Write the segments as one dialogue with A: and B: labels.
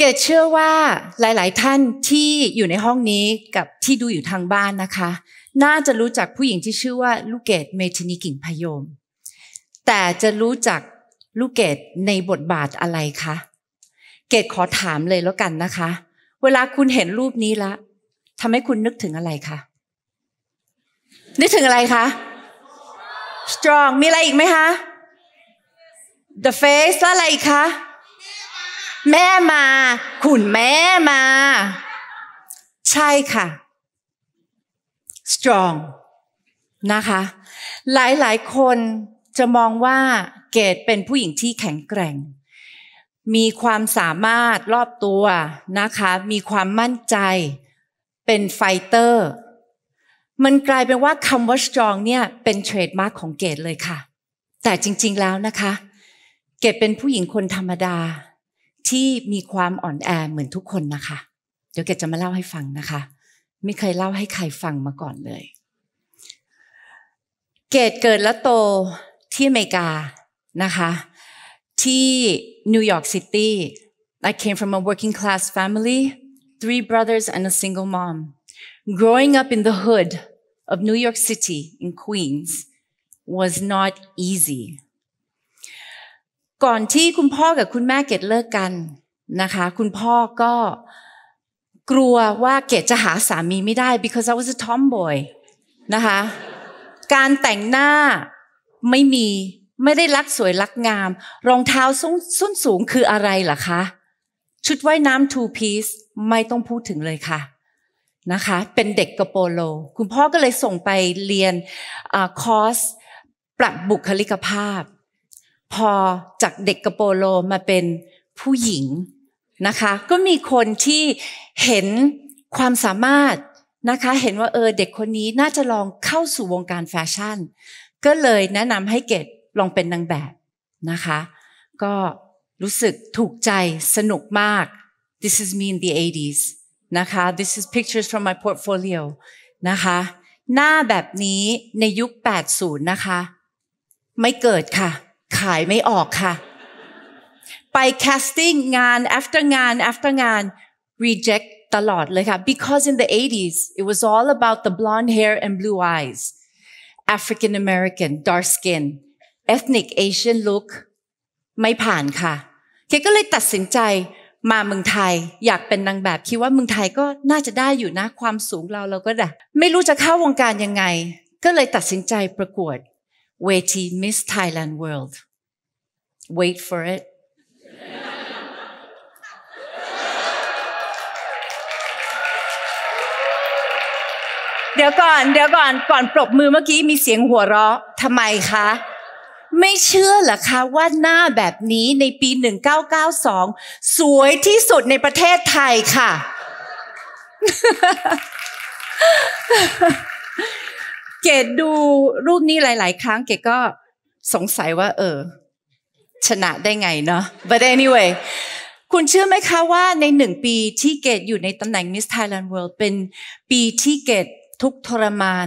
A: เกดเชื่อว่าหลาย ๆ ท่านที่อยู่ในห้องนี้กับที่ดูอยู่ทางบ้านนะคะ น่าจะรู้จักผู้หญิงที่ชื่อว่า ลูกเกดเมทินีกิ่งพยม แต่จะรู้จักลูกเกดในบทบาทอะไรคะเกดขอถามเลยแล้วกันนะคะ เวลาคุณเห็นรูปนี้ละทำให้คุณนึกถึงอะไรคะนึกถึงอะไรคะ strong มีอะไรอีกไหมคะ the face แล้วอะไรอีกคะแม่มาคุณแม่มา ใช่ค่ะ strong นะคะ หลายๆคนจะมองว่าเกดเป็นผู้หญิงที่แข็งแกร่ง มีความสามารถรอบตัวนะคะ มีความมั่นใจ เป็นไฟเตอร์ มันกลายเป็นว่าคำว่า strong เนี่ยเป็นเทรดมาร์กของเกดเลยค่ะ แต่จริงๆแล้วนะคะ เกดเป็นผู้หญิงคนธรรมดาที่มีความอ่อนแอเหมือนทุกคนนะคะ เดี๋ยวแกจะมาเล่าให้ฟังนะคะ ไม่เคยเล่าให้ใครฟังมาก่อนเลย เกดเกิดและโตที่อเมริกานะคะที่นิวยอร์กซิตี้ I came from a working class family three brothers and a single mom growing up in the hood of New York City in Queens was not easy ก่อนที่คุณพ่อกับคุณแม่เกดเลิกกันนะคะ คุณพ่อก็กลัวว่าเกดจะหาสามีไม่ได้ because I was a tomboy นะคะ การแต่งหน้าไม่มี ไม่ได้รักสวย รักงาม รองเท้าส้นสสูงคืออะไรล่ะคะ ชุดว่ายน้ำ two piece ไม่ต้องพูดถึงเลยค่ะนะคะ เป็นเด็กกระโปโล คุณพ่อก็เลยส่งไปเรียนอคอร์สปรับบุคลิกภาพพอจากเด็กกระโปโลมาเป็นผู้หญิงนะคะ ก็มีคนที่เห็นความสามารถนะคะ เห็นว่าเออเด็กคนนี้น่าจะลองเข้าสู่วงการแฟชั่น ก็เลยแนะนำให้เกดลองเป็นนางแบบนะคะ ก็รู้สึกถูกใจสนุกมาก This is me in the 80s นะคะ This is pictures from my portfolio นะคะหน้าแบบนี้ในยุค80 นะคะ ไม่เกิดค่ะขายไม่ออกค่ะ ไปแคสติ้งงาน after งาน after งาน reject ตลอดเลยค่ะ because in the 80s it was all about the blonde hair and blue eyes African American dark skin ethnic Asian look ไม่ผ่านค่ะ เคก็เลยตัดสินใจมาเมืองไทย อยากเป็นนางแบบ คิดว่าเมืองไทยก็น่าจะได้อยู่นะความสูงเราเราก็ได้ไม่รู้จะเข้าวงการยังไง ก็เลยตัดสินใจประกวดเวที Miss Thailand World wait for it เดี๋ยวก่อน เดี๋ยวก่อน ก่อนปรบมือเมื่อกี้มีเสียงหัวเราะทำไมคะ ไม่เชื่อหรอคะ ว่าหน้าแบบนี้ในปี 1992 สวยที่สุดในประเทศไทยค่ะเกดดูรูปนี้หลายๆครั้งเกดก็สงสัยว่าเออ ชนะได้ไงเนาะ but anyway คุณเชื่อไหมคะว่าในหนึ่งปีที่เกดอยู่ในตำแหน่ง Miss Thailand World เป็นปีที่เกดทุกทรมาน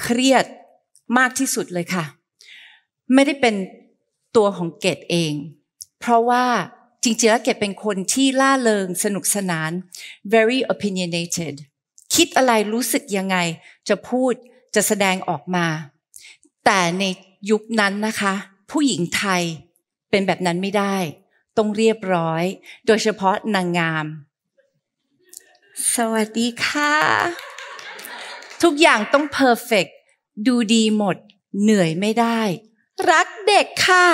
A: เครียดมากที่สุดเลยค่ะ ไม่ได้เป็นตัวของเกดเอง เพราะว่าจริงๆแล้วเกดเป็นคนที่ล่าเริงสนุกสนาน very opinionated คิดอะไรรู้สึกยังไงจะพูดจะแสดงออกมา แต่ในยุคนั้นนะคะ ผู้หญิงไทยเป็นแบบนั้นไม่ได้ ต้องเรียบร้อย โดยเฉพาะนางงาม สวัสดีค่ะ ทุกอย่างต้องเพอร์เฟกดูดีหมดเหนื่อยไม่ได้ รักเด็กค่ะ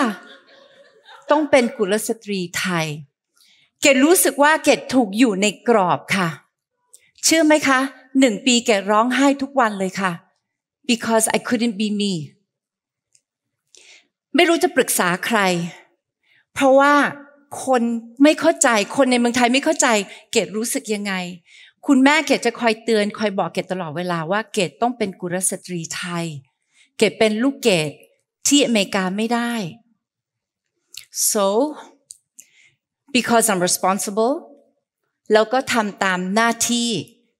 A: ต้องเป็นกุลสตรีไทย เกดรู้สึกว่าเกดถูกอยู่ในกรอบค่ะ เชื่อไหมคะ หนึ่งปีเกดร้องไห้ทุกวันเลยค่ะ because I couldn't be me ไม่รู้จะปรึกษาใคร เพราะว่า คนไม่เข้าใจ คนในเมืองไทยไม่เข้าใจ เกดรู้สึกยังไง คุณแม่เกดจะคอยเตือน คอยบอกเกดตลอดเวลา ว่าเกดต้องเป็นกุลสตรีไทย เกดเป็นลูกเกดที่อเมริกาไม่ได้ so because I'm responsible แล้วก็ทำตามหน้าที่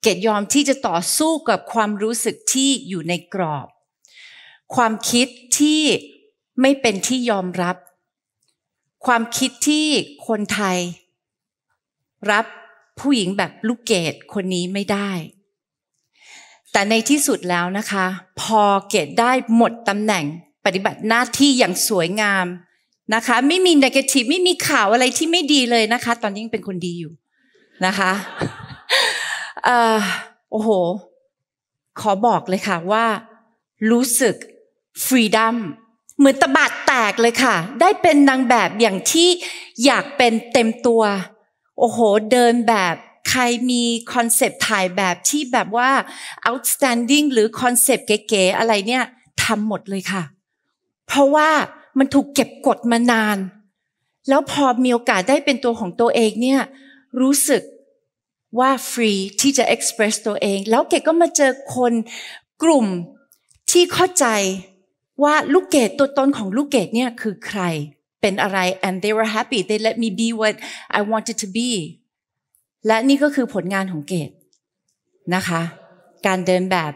A: เกดยอมที่จะต่อสู้กับความรู้สึกที่อยู่ในกรอบ ความคิดที่ไม่เป็นที่ยอมรับ ความคิดที่คนไทยรับผู้หญิงแบบลูกเกดคนนี้ไม่ได้ แต่ในที่สุดแล้วนะคะ พอเกดได้หมดตำแหน่งปฏิบัติหน้าที่อย่างสวยงามนะคะ ไม่มีนักาทีไม่มีข่าวอะไรที่ไม่ดีเลยนะคะ ตอนนี้ยังเป็นคนดีอยู่นะคะโอ้โห ขอบอกเลยค่ะว่ารู้สึก ฟรีดัมเหมือนตะบาดแตกเลยค่ะ ได้เป็นนางแบบอย่างที่อยากเป็นเต็มตัว โอ้โห เดินแบบใครมีคอนเซปต์ถ่ายแบบที่แบบว่า outstanding หรือ คอนเซปต์เก๋ๆอะไรเนี่ยทำหมดเลยค่ะ เพราะว่ามันถูกเก็บกดมานาน แล้วพอมีโอกาสได้เป็นตัวของตัวเองเนี่ยรู้สึกว่าฟรีที่จะ express ตัวเอง แล้วเกดก็มาเจอคนกลุ่มที่เข้าใจว่าลูกเกดตัวตนของลูกเกดเนี่ยคือใครเป็นอะไร and they were happy they let me be what I wanted to be และนี่ก็คือผลงานของเกดนะคะ การเดินแบบ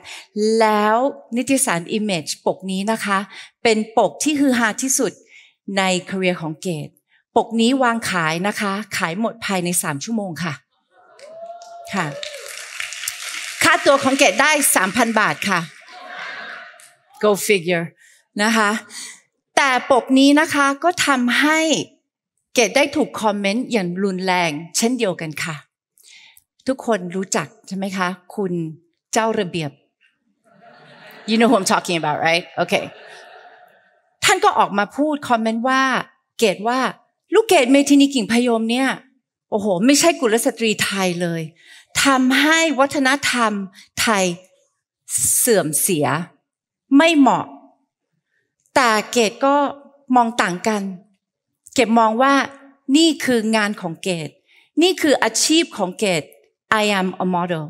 A: แล้วนิตยสาร Image ปกนี้นะคะ เป็นปกที่ฮือฮาที่สุดในคาเรียของเกดปกนี้วางขายนะคะ ขายหมดภายใน 3 ชั่วโมงค่ะค่ะค่าตัวของเกดได้สามพันบาทค่ะ go figure นะคะแต่ปกนี้นะคะก็ทำให้เกดได้ถูกคอมเมนต์อย่างรุนแรงเช่นเดียวกันค่ะ ทุกคนรู้จักใช่ไหมคะ คุณเจ้าระเบียบ you know who I'm talking about right okay ท่านก็ออกมาพูดคอมเมนต์ว่า เกดว่าลูกเกดเมทินีกิ่งพยมเนี่ย โอ้โห ไม่ใช่กุลสตรีไทยเลยทำให้วัฒนธรรมไทยเสื่อมเสีย ไม่เหมาะ แต่เกดก็มองต่างกัน เกดมองว่านี่คืองานของเกดนี่คืออาชีพของเกด I am a model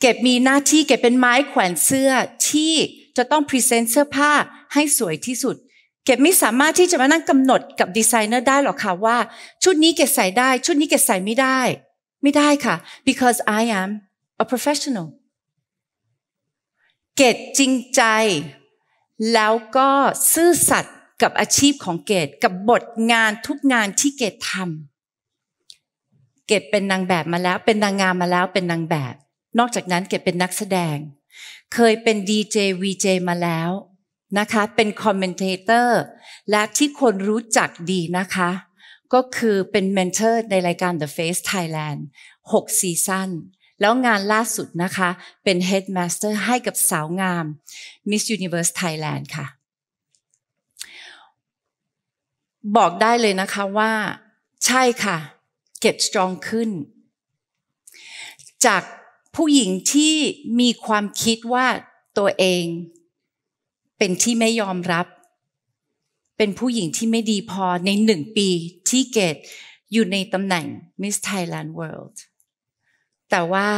A: เกดมีหน้าที่เกดเป็นไม้แขวนเสื้อที่จะต้องพรีเซนต์เสื้อผ้าให้สวยที่สุด เกดไม่สามารถที่จะมานั่งกำหนดกับดีไซเนอร์ได้หรอกค่ะว่าชุดนี้เกดใส่ได้ ชุดนี้เกดใส่ไม่ได้ไม่ได้ค่ะ because I am a professional เกดจริงใจแล้วก็ซื่อสัตย์กับอาชีพของเกดกับบทงานทุกงานที่เกดทำ เกดเป็นนางแบบมาแล้ว เป็นนางงามมาแล้วเป็นนางแบบ นอกจากนั้นเกดเป็นนักแสดง เคยเป็นดีเจวีเจมาแล้วนะคะ เป็นคอมเมนเตอร์และที่คนรู้จักดีนะคะก็คือเป็นเมนเทอร์ในรายการ The Face Thailand 6ซีซั่นแล้วงานล่าสุดนะคะเป็น Headmaster ให้กับสาวงาม Miss Universe Thailand ค่ะ บอกได้เลยนะคะว่า ใช่ค่ะเก็บสตรองขึ้น จากผู้หญิงที่มีความคิดว่าตัวเองเป็นที่ไม่ยอมรับเป็นผู้หญิงที่ไม่ดีพอในหนึ่งปีที่เกตอยู่ในตำแหน่ง Miss Thailand World แต่ว่า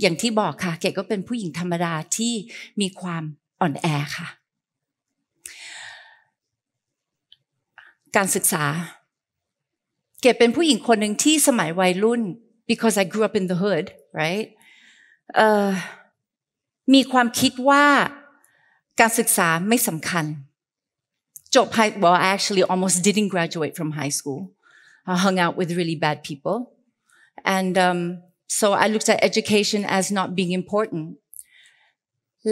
A: อย่างที่บอกค่ะเกตก็เป็นผู้หญิงธรรมดาที่มีความอ่อนแอค่ะ การศึกษา เกตเป็นผู้หญิงคนหนึ่งที่สมัยวัยรุ่น because I grew up in the hood right uh, มีความคิดว่าการศึกษาไม่สำคัญ จบ high well I actually almost didn't graduate from high school I hung out with really bad people and um, so I looked at education as not being important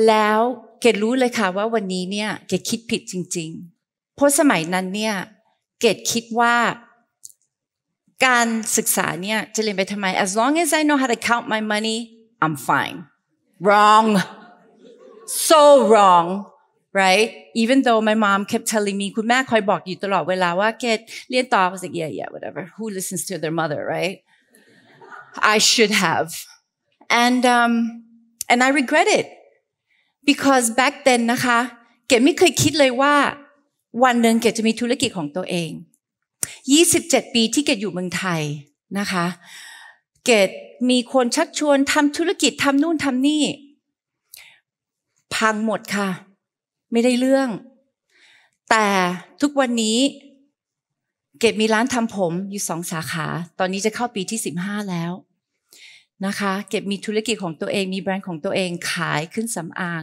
A: แล้วเกดรู้เลยค่ะว่าวันนี้เนี่ยเกดคิดผิดจริงๆเพราะสมัยนั้นเนี่ยเกดคิดว่าการศึกษาเนี่ยจะเรียนไปทำไม as long as I know how to count my money I'm fine wrong so wrong right even though my mom kept telling me คุณแม่คอยบอกอยู่ตลอดเวลาว่าเกดเรียนต่อ was like yeah yeah whatever who listens to their mother right I should have and um and I regret it because back then นะคะเกดไม่เคยคิดเลยว่า วันหนึ่งเกดจะมีธุรกิจของตัวเอง 27 ปีที่เกดอยู่เมืองไทยนะคะ เกดมีคนชักชวนทำธุรกิจทำนู่นทำนี่พังหมดค่ะ ไม่ได้เรื่อง แต่ทุกวันนี้ เกดมีร้านทำผมอยู่สองสาขา ตอนนี้จะเข้าปีที่สิบห้าแล้ว นะคะ เก็บมีธุรกิจของตัวเอง มีแบรนด์ของตัวเองขายขึ้นสำอาง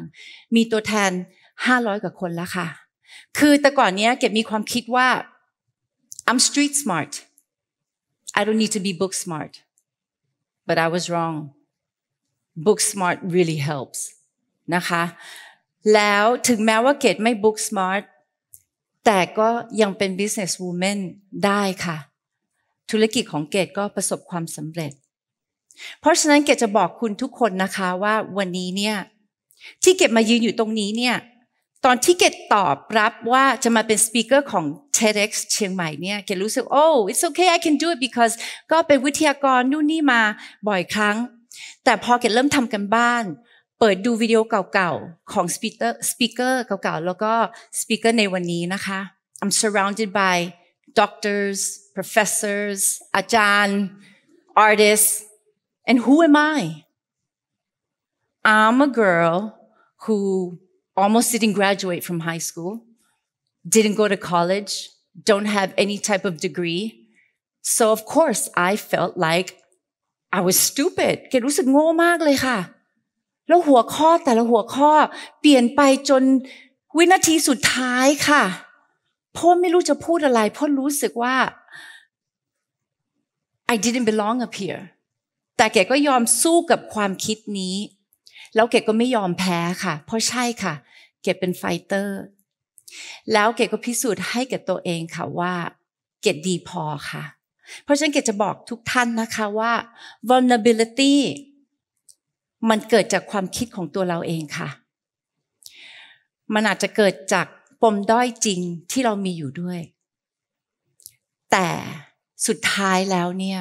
A: มีตัวแทนห้าร้อยกว่าคนแล้วค่ะ คือแต่ก่อนเนี้ยเก็บมีความคิดว่า I'm street smart I don't need to be book smart but I was wrong book smart really helps นะคะ แล้วถึงแม้ว่าเกดไม่ book smart แต่ก็ยังเป็น business woman ได้ค่ะ ธุรกิจของเกดก็ประสบความสำเร็จ เพราะฉะนั้นเกดจะบอกคุณทุกคนนะคะว่าวันนี้เนี่ยที่เกดมายืนอยู่ตรงนี้เนี่ย ตอนที่เกดตอบรับว่าจะมาเป็นสปีกเกอร์ของ TEDx เชียงใหม่เนี่ย เกดรู้สึก โอ้ it's okay I can do it because ก็เป็นวิทยากรนู่นนี่มาบ่อยครั้งแต่พอเกดเริ่มทำกันบ้านเปิดดูวิดีโอเก่าๆของสปีกเกอร์สปีกเกอร์เก่าๆแล้วก็สปีกเกอร์ในวันนี้นะคะ I'm surrounded by doctors professors อาจารย์ artists and who am I I'm a girl who almost didn't graduate from high school didn't go to college don't have any type of degree so of course I felt like I was stupid แล้วหัวข้อแต่ละหัวข้อเปลี่ยนไปจนวินาทีสุดท้ายค่ะพ่อไม่รู้จะพูดอะไรพ่อรู้สึกว่า I didn't belong up here แต่แกก็ยอมสู้กับความคิดนี้ แล้วแกก็ไม่ยอมแพ้ค่ะ เพราะใช่ค่ะแกเป็นไฟเตอร์แล้วแกก็พิสูจน์ให้กับตัวเองค่ะว่า เกดดีพอค่ะ เพราะฉะนั้นเกดจะบอกทุกท่านนะคะว่า vulnerability มันเกิดจากความคิดของตัวเราเองค่ะ มันอาจจะเกิดจากปมด้อยจริงที่เรามีอยู่ด้วย แต่สุดท้ายแล้วเนี่ย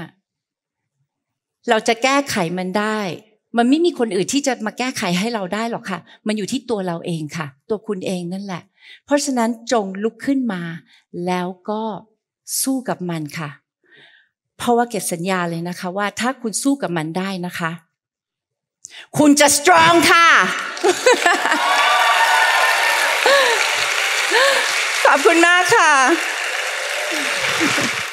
A: เราจะแก้ไขมันได้ มันไม่มีคนอื่นที่จะมาแก้ไขให้เราได้หรอกค่ะ มันอยู่ที่ตัวเราเองค่ะ ตัวคุณเองนั่นแหละ เพราะฉะนั้นจงลุกขึ้นมา แล้วก็สู้กับมันค่ะ เพราะว่าเกตสัญญาเลยนะคะ ว่าถ้าคุณสู้กับมันได้นะคะคุณจะสตรองค่ะ ขอบคุณมากค่ะ